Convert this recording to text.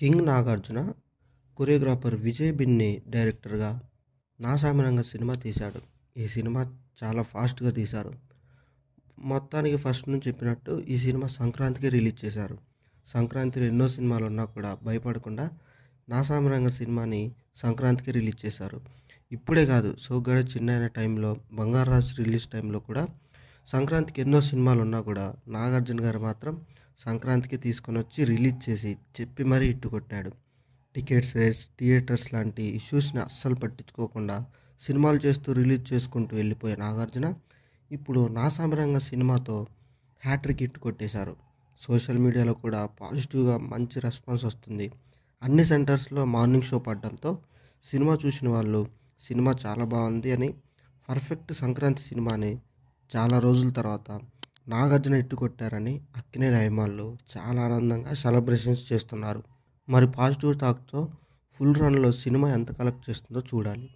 king Nagarjuna choreographer Vijay Binni డైరెక్టర్గా నాసామినంగా cinema తీశాడు ఈ సినిమా చాలా ఫాస్ట్గా తీశారు మొత్తానికి ఫస్ట్ నుంచి చెప్పినట్టు ఈ సినిమా సంక్రాంతికి రిలీజ్ చేశారు సంక్రాంతిలో ఎన్నో సినిమాలు ఉన్నా కూడా భయపడకుండా నాసామిరంగ సినిమాని సంక్రాంతికి రిలీజ్ చేశారు ఇప్పుడే కాదు సోగ్గాడ చిన్న టైంలో బంగారాజు రిలీజ్ టైంలో కూడా సంక్రాంతికి ఎన్నో సినిమాలు ఉన్నా కూడా నాగార్జున గారు మాత్రం సంక్రాంతికి తీసుకొని వచ్చి రిలీజ్ చేసి చెప్పి మరీ ఇట్టు కొట్టాడు టికెట్స్ రేట్స్ థియేటర్స్ లాంటి ఇష్యూస్ని అస్సలు పట్టించుకోకుండా సినిమాలు చేస్తూ రిలీజ్ చేసుకుంటూ వెళ్ళిపోయే నాగార్జున ఇప్పుడు నా సామరంగ సినిమాతో హ్యాట్రిక్ హిట్ కొట్టేశారు సోషల్ మీడియాలో కూడా పాజిటివ్గా మంచి రెస్పాన్స్ వస్తుంది అన్ని సెంటర్స్లో మార్నింగ్ షో పడడంతో సినిమా చూసిన వాళ్ళు సినిమా చాలా బాగుంది అని పర్ఫెక్ట్ సంక్రాంతి సినిమాని చాలా రోజుల తర్వాత నాగార్జున ఇట్టు కొట్టారని అక్కినేని అభిమానులు చాలా ఆనందంగా సెలబ్రేషన్స్ చేస్తున్నారు మరి పాజిటివ్ టాక్తో ఫుల్ రన్లో సినిమా ఎంత కలెక్ట్ చేస్తుందో చూడాలి